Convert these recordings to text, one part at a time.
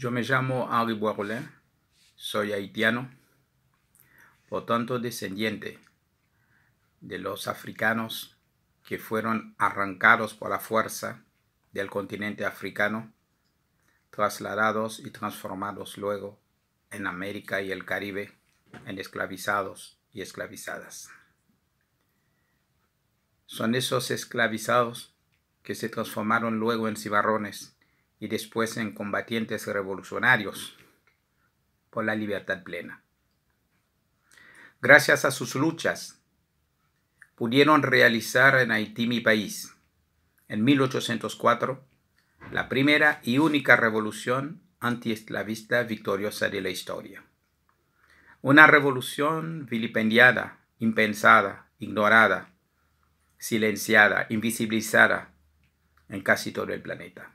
Yo me llamo Henri Boirolin, soy haitiano, por tanto descendiente de los africanos que fueron arrancados por la fuerza del continente africano, trasladados y transformados luego en América y el Caribe en esclavizados y esclavizadas. Son esos esclavizados que se transformaron luego en cibarrones y después en combatientes revolucionarios por la libertad plena. Gracias a sus luchas, pudieron realizar en Haití mi país, en 1804, la primera y única revolución antiesclavista victoriosa de la historia. Una revolución vilipendiada, impensada, ignorada, silenciada, invisibilizada en casi todo el planeta.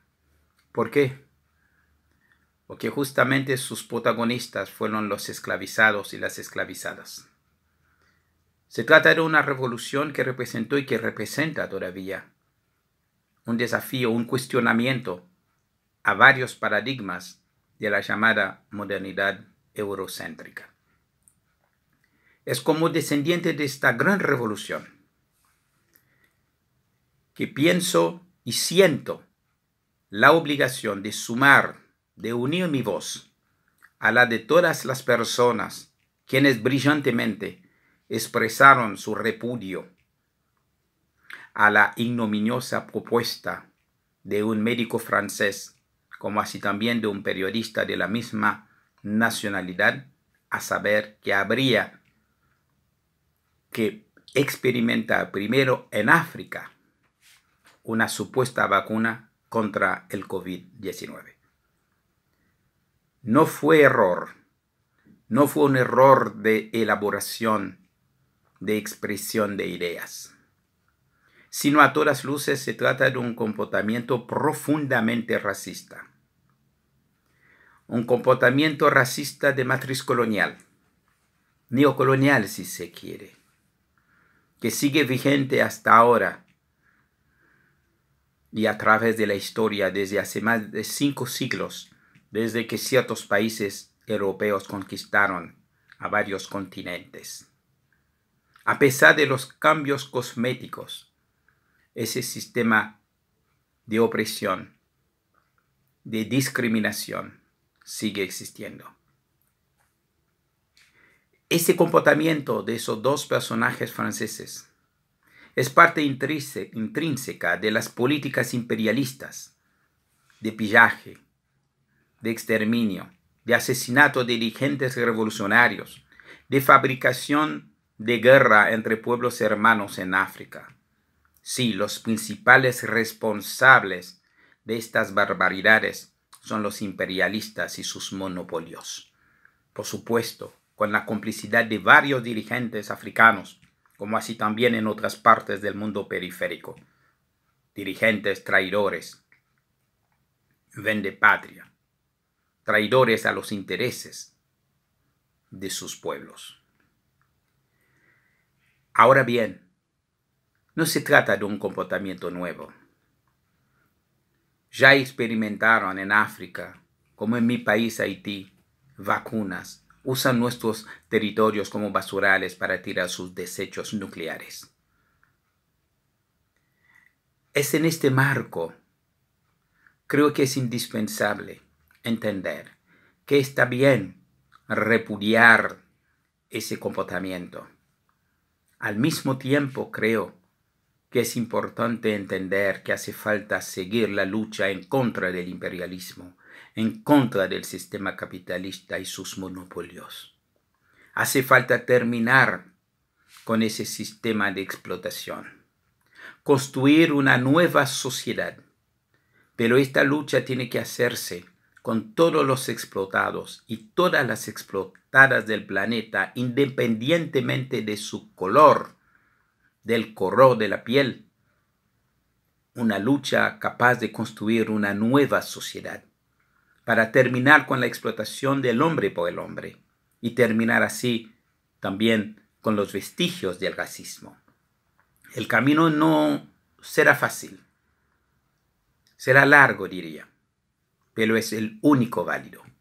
¿Por qué? Porque justamente sus protagonistas fueron los esclavizados y las esclavizadas. Se trata de una revolución que representó y que representa todavía un desafío, un cuestionamiento a varios paradigmas de la llamada modernidad eurocéntrica. Es como descendiente de esta gran revolución que pienso y siento la obligación de sumar, de unir mi voz a la de todas las personas quienes brillantemente expresaron su repudio a la ignominiosa propuesta de un médico francés, como así también de un periodista de la misma nacionalidad, a saber que habría que experimentar primero en África una supuesta vacuna contra el COVID-19. No fue error, no fue un error de elaboración, de expresión de ideas, sino a todas luces se trata de un comportamiento profundamente racista, un comportamiento racista de matriz colonial, neocolonial si se quiere, que sigue vigente hasta ahora y a través de la historia desde hace más de cinco siglos, desde que ciertos países europeos conquistaron a varios continentes. A pesar de los cambios cosméticos, ese sistema de opresión, de discriminación, sigue existiendo. Ese comportamiento de esos dos personajes franceses es parte intrínseca de las políticas imperialistas, de pillaje, de exterminio, de asesinato de dirigentes revolucionarios, de fabricación de guerra entre pueblos hermanos en África. Sí, los principales responsables de estas barbaridades son los imperialistas y sus monopolios. Por supuesto, con la complicidad de varios dirigentes africanos como así también en otras partes del mundo periférico. Dirigentes traidores, vende patria, traidores a los intereses de sus pueblos. Ahora bien, no se trata de un comportamiento nuevo. Ya experimentaron en África, como en mi país Haití, vacunas usan nuestros territorios como basurales para tirar sus desechos nucleares. Es en este marco, creo que es indispensable entender que está bien repudiar ese comportamiento. Al mismo tiempo, creo que es importante entender que hace falta seguir la lucha en contra del imperialismo, en contra del sistema capitalista y sus monopolios. Hace falta terminar con ese sistema de explotación, construir una nueva sociedad. Pero esta lucha tiene que hacerse con todos los explotados y todas las explotadas del planeta, independientemente de su color, del corro de la piel. Una lucha capaz de construir una nueva sociedad para terminar con la explotación del hombre por el hombre y terminar así también con los vestigios del racismo. El camino no será fácil, será largo, diría, pero es el único válido.